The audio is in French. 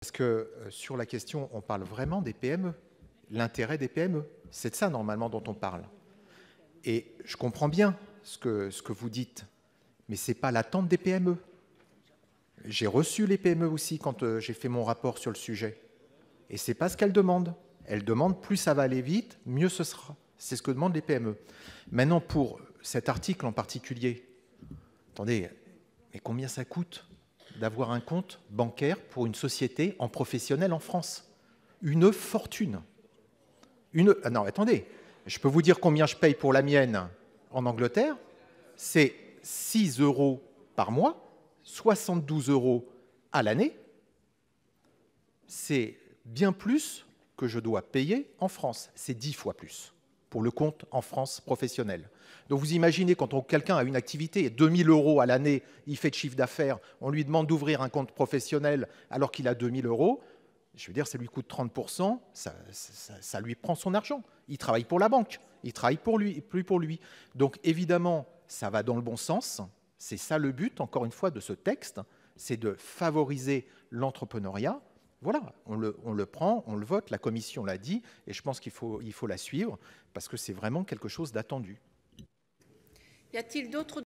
Parce que euh, sur la question, on parle vraiment des PME, l'intérêt des PME. C'est de ça normalement dont on parle. Et je comprends bien ce que, vous dites, mais ce n'est pas l'attente des PME. J'ai reçu les PME aussi quand euh, j'ai fait mon rapport sur le sujet. Et ce n'est pas ce qu'elles demandent. Elles demandent plus ça va aller vite, mieux ce sera. C'est ce que demandent les PME. Maintenant, pour cet article en particulier, attendez, mais combien ça coûte d'avoir un compte bancaire pour une société en professionnel en France. Une fortune. Une... Ah non, attendez, je peux vous dire combien je paye pour la mienne en Angleterre. C'est 6 euros par mois, 72 euros à l'année. C'est bien plus que je dois payer en France. C'est 10 fois plus pour le compte en France professionnel. Donc vous imaginez quand quelqu'un a une activité et 2000 euros à l'année, il fait de chiffre d'affaires, on lui demande d'ouvrir un compte professionnel alors qu'il a 2000 euros, je veux dire, ça lui coûte 30%, ça, ça, ça, lui prend son argent. Il travaille pour la banque, il travaille pour lui, plus pour lui. Donc évidemment, ça va dans le bon sens. C'est ça le but, encore une fois, de ce texte, c'est de favoriser l'entrepreneuriat, voilà, on le, prend, on le vote, la commission l'a dit, et je pense qu'il faut, il faut la suivre, parce que c'est vraiment quelque chose d'attendu. Y il d'autres